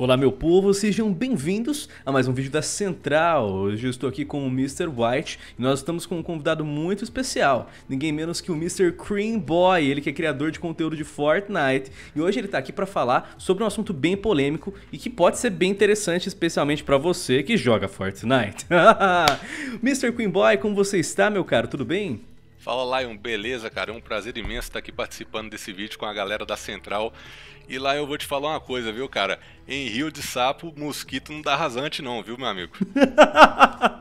Olá, meu povo, sejam bem-vindos a mais um vídeo da Central. Hoje eu estou aqui com o Mr. White e nós estamos com um convidado muito especial, ninguém menos que o Mr. Cream Boy, ele que é criador de conteúdo de Fortnite. E hoje ele está aqui para falar sobre um assunto bem polêmico e que pode ser bem interessante, especialmente para você que joga Fortnite. Mr. Cream Boy, como você está, meu caro? Tudo bem? Fala Lion, beleza, cara? É um prazer imenso estar aqui participando desse vídeo com a galera da Central. E lá eu vou te falar uma coisa, viu, cara? Em Rio de Sapo, mosquito não dá rasante não, viu, meu amigo?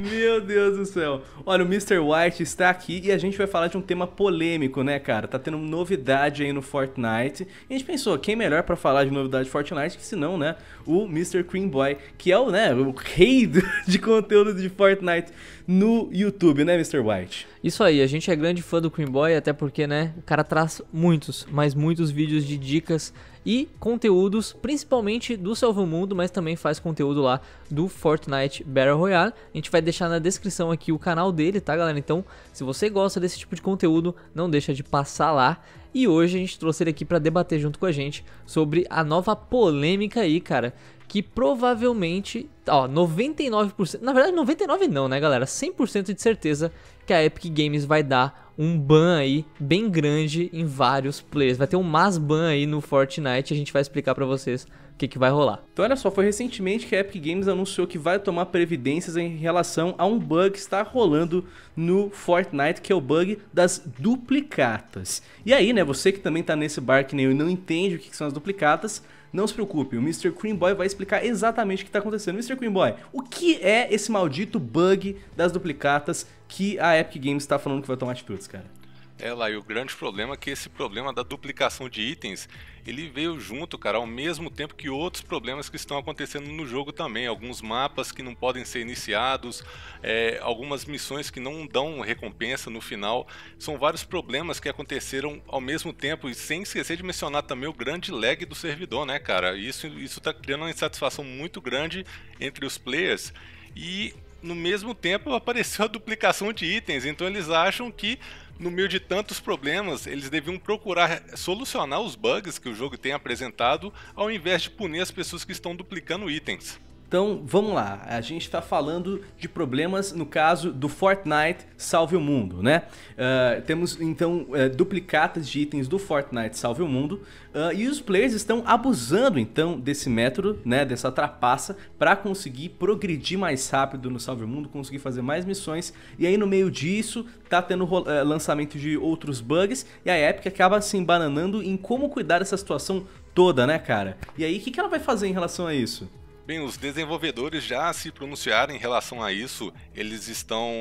Meu Deus do céu. Olha, o Mr. White está aqui e a gente vai falar de um tema polêmico, né, cara? Tá tendo novidade aí no Fortnite. E a gente pensou, quem melhor para falar de novidade de Fortnite que se não, né? O Mr. Cream Boy, que é o, né, o rei de conteúdo de Fortnite no YouTube, né, Mr. White? Isso aí, a gente é grande fã do Cream Boy, até porque, né, o cara traz muitos, mas muitos vídeos de dicas e conteúdos principalmente do Salve o Mundo, mas também faz conteúdo lá do Fortnite Battle Royale. A gente vai deixar na descrição aqui o canal dele, tá galera? Então, se você gosta desse tipo de conteúdo, não deixa de passar lá. E hoje a gente trouxe ele aqui para debater junto com a gente sobre a nova polêmica aí, cara, que provavelmente, ó, 99%, na verdade 99 não, né, galera? 100% de certeza que a Epic Games vai dar um ban aí bem grande em vários players. Vai ter um mas ban aí no Fortnite, a gente vai explicar para vocês que, que vai rolar. Então olha só, foi recentemente que a Epic Games anunciou que vai tomar previdências em relação a um bug que está rolando no Fortnite, que é o bug das duplicatas. E aí, né, você que também está nesse barco nem né, eu e não entende o que, que são as duplicatas, não se preocupe, o Mr. Cream Boy vai explicar exatamente o que está acontecendo. Mr. Cream Boy, o que é esse maldito bug das duplicatas que a Epic Games está falando que vai tomar atitudes, cara? É lá, e o grande problema é que esse problema da duplicação de itens, ele veio junto, cara, ao mesmo tempo que outros problemas que estão acontecendo no jogo também. Alguns mapas que não podem ser iniciados, é, algumas missões que não dão recompensa no final. São vários problemas que aconteceram ao mesmo tempo, e sem esquecer de mencionar também o grande lag do servidor, né, cara? Isso, isso tá criando uma insatisfação muito grande entre os players. E no mesmo tempo apareceu a duplicação de itens, então eles acham que no meio de tantos problemas, eles deviam procurar solucionar os bugs que o jogo tem apresentado, ao invés de punir as pessoas que estão duplicando itens. Então vamos lá, a gente está falando de problemas no caso do Fortnite Salve o Mundo, né? Uh, temos então uh, duplicatas de itens do Fortnite Salve o Mundo uh, e os players estão abusando então desse método, né? Dessa trapaça para conseguir progredir mais rápido no Salve o Mundo, conseguir fazer mais missões e aí no meio disso tá tendo eh, lançamento de outros bugs e a Epic acaba se embananando em como cuidar dessa situação toda, né, cara? E aí o que, que ela vai fazer em relação a isso? Bem, os desenvolvedores já se pronunciaram em relação a isso. Eles estão,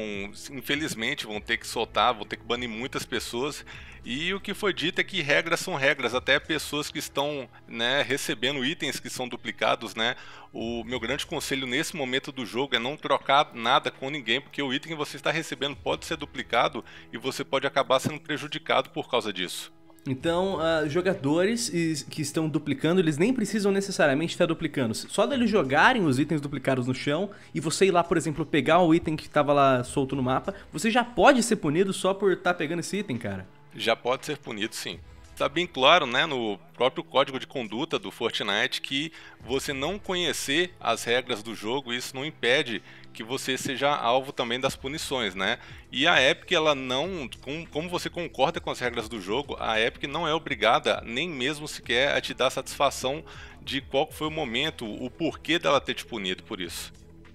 infelizmente, vão ter que soltar, vão ter que banir muitas pessoas. E o que foi dito é que regras são regras, até pessoas que estão né, recebendo itens que são duplicados, né? O meu grande conselho nesse momento do jogo é não trocar nada com ninguém, porque o item que você está recebendo pode ser duplicado e você pode acabar sendo prejudicado por causa disso. Então, uh, jogadores que estão duplicando, eles nem precisam necessariamente estar duplicando. Só deles jogarem os itens duplicados no chão e você ir lá, por exemplo, pegar o item que estava lá solto no mapa, você já pode ser punido só por estar tá pegando esse item, cara. Já pode ser punido, sim. Tá bem claro, né, no próprio código de conduta do Fortnite que você não conhecer as regras do jogo, isso não impede que você seja alvo também das punições, né? E a Epic, ela não, com, como você concorda com as regras do jogo, a Epic não é obrigada nem mesmo sequer a te dar satisfação de qual foi o momento, o porquê dela ter te punido por isso.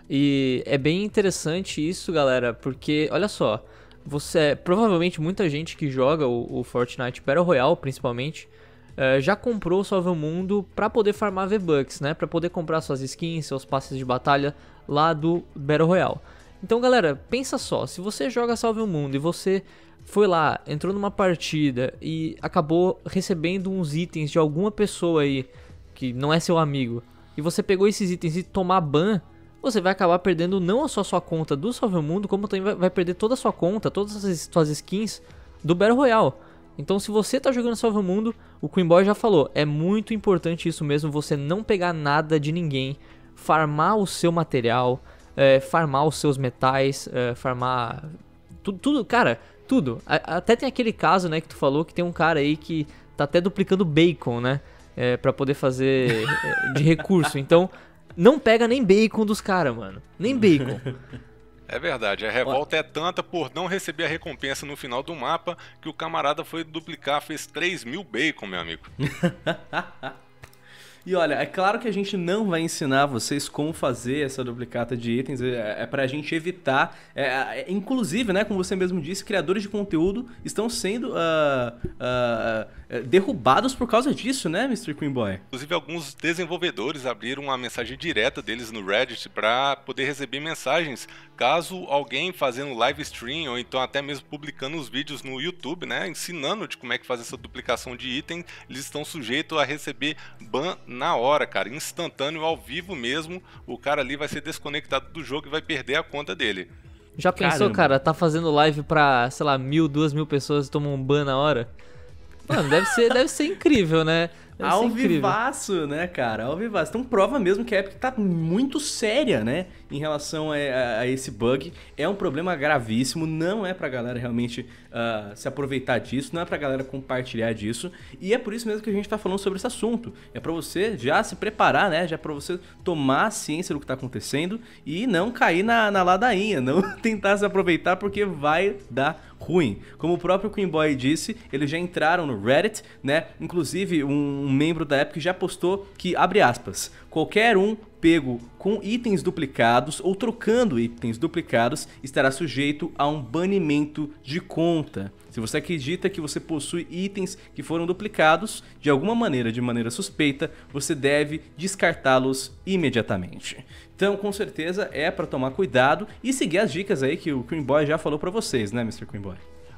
E é bem interessante isso, galera, porque olha só, você é, provavelmente muita gente que joga o, o Fortnite Battle Royale, principalmente, Uh, já comprou o Salve o Mundo para poder farmar V-Bucks, né? Para poder comprar suas skins, seus passes de batalha, lá do Battle Royale. Então, galera, pensa só, se você joga Salve o Mundo e você foi lá, entrou numa partida e acabou recebendo uns itens de alguma pessoa aí que não é seu amigo, e você pegou esses itens e tomar ban, você vai acabar perdendo não só sua conta do Salve o Mundo, como também vai perder toda a sua conta, todas as suas skins do Battle Royale. Então, se você está jogando Salve o Mundo, o Queen Boy já falou, é muito importante isso mesmo, você não pegar nada de ninguém, farmar o seu material, é, farmar os seus metais, é, farmar. Tudo, tudo, cara, tudo. até tem aquele caso, né, que tu falou que tem um cara aí que tá até duplicando bacon, né? É, para poder fazer é, de recurso. Então, não pega nem bacon dos caras, mano. Nem bacon. É verdade, a revolta é tanta por não receber a recompensa no final do mapa que o camarada foi duplicar, fez 3 mil bacon, meu amigo. E olha, é claro que a gente não vai ensinar vocês como fazer essa duplicata de itens, é, é pra para a gente evitar. É, é, inclusive, né, como você mesmo disse, criadores de conteúdo estão sendo uh, uh, derrubados por causa disso, né, Mr. Queen Boy? Inclusive, alguns desenvolvedores abriram uma mensagem direta deles no Reddit para poder receber mensagens caso alguém fazendo live stream ou então até mesmo publicando os vídeos no YouTube, né, ensinando de como é que faz essa duplicação de item, eles estão sujeitos a receber ban na hora, cara, instantâneo, ao vivo mesmo, o cara ali vai ser desconectado do jogo e vai perder a conta dele. Já pensou, Caramba. cara, tá fazendo live pra, sei lá, mil, duas mil pessoas e toma um ban na hora? Mano, deve ser, deve ser incrível, né? Ia ao vivaço, né, cara? Ao vivaço. Então prova mesmo que a Epic tá muito séria, né? Em relação a, a, a esse bug. É um problema gravíssimo, não é pra galera realmente uh, se aproveitar disso, não é pra galera compartilhar disso. E é por isso mesmo que a gente tá falando sobre esse assunto. É para você já se preparar, né? Já é para você tomar ciência do que tá acontecendo e não cair na, na ladainha, não tentar se aproveitar porque vai dar ruim. Como o próprio Queen Boy disse, eles já entraram no Reddit, né? Inclusive, um, um membro da Epic já postou que, abre aspas, qualquer um pego com itens duplicados ou trocando itens duplicados, estará sujeito a um banimento de conta. Se você acredita que você possui itens que foram duplicados, de alguma maneira, de maneira suspeita, você deve descartá-los imediatamente. Então, com certeza, é para tomar cuidado e seguir as dicas aí que o Queen Boy já falou para vocês, né, Mr. Queen Boy?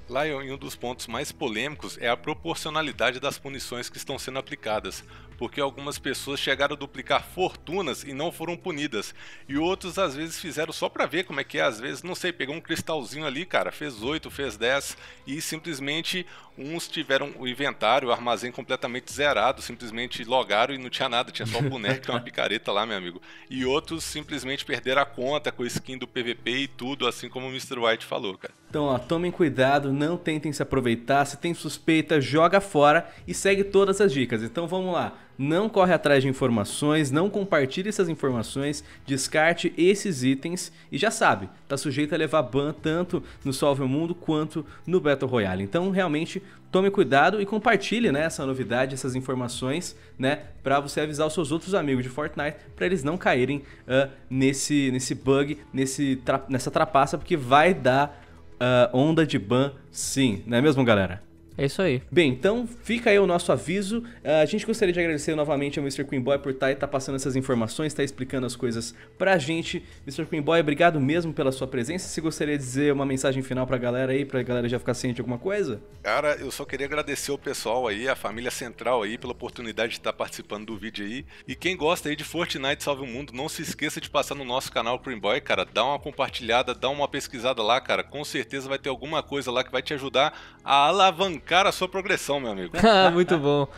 Lion, um dos pontos mais polêmicos é a proporcionalidade das punições que estão sendo aplicadas, porque algumas pessoas chegaram a duplicar fortunas e não foram punidas. E outros às vezes fizeram só para ver como é que é, às vezes, não sei, pegou um cristalzinho ali, cara, fez 8, fez 10 e simplesmente uns tiveram o inventário, o armazém completamente zerado, simplesmente logaram e não tinha nada, tinha só um boneco e uma picareta lá, meu amigo. E outros simplesmente perderam a conta com a skin do PVP e tudo, assim como o Mr. White falou, cara. Então, ó, tomem cuidado, não tentem se aproveitar, se tem suspeita, joga fora e segue todas as dicas. Então, vamos lá não corre atrás de informações, não compartilhe essas informações, descarte esses itens e já sabe, tá sujeito a levar ban tanto no Solve o Mundo quanto no Battle Royale. Então, realmente, tome cuidado e compartilhe né, essa novidade, essas informações, né, para você avisar os seus outros amigos de Fortnite para eles não caírem uh, nesse, nesse bug, nesse tra nessa trapaça, porque vai dar uh, onda de ban sim, não é mesmo, galera? É isso aí. Bem, então fica aí o nosso aviso. Ah, a gente gostaria de agradecer novamente ao Mr. Queenboy por estar tá, tá passando essas informações, estar tá explicando as coisas pra gente. Mr. Queenboy, obrigado mesmo pela sua presença. Se gostaria de dizer uma mensagem final pra galera aí, pra galera já ficar ciente de alguma coisa? Cara, eu só queria agradecer o pessoal aí, a família central aí, pela oportunidade de estar tá participando do vídeo aí. E quem gosta aí de Fortnite Salve o Mundo, não se esqueça de passar no nosso canal Creamboy, cara. Dá uma compartilhada, dá uma pesquisada lá, cara. Com certeza vai ter alguma coisa lá que vai te ajudar a alavancar cara a sua progressão, meu amigo. ah, muito bom.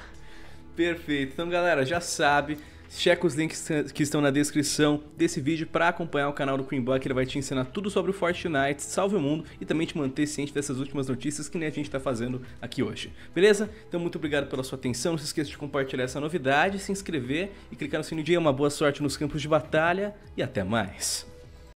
Perfeito. Então, galera, já sabe. Checa os links que estão na descrição desse vídeo para acompanhar o canal do Queen Buck. Ele vai te ensinar tudo sobre o Fortnite, salve o mundo e também te manter ciente dessas últimas notícias que nem a gente está fazendo aqui hoje. Beleza? Então, muito obrigado pela sua atenção. Não se esqueça de compartilhar essa novidade, se inscrever e clicar no sininho. Uma boa sorte nos campos de batalha e até mais.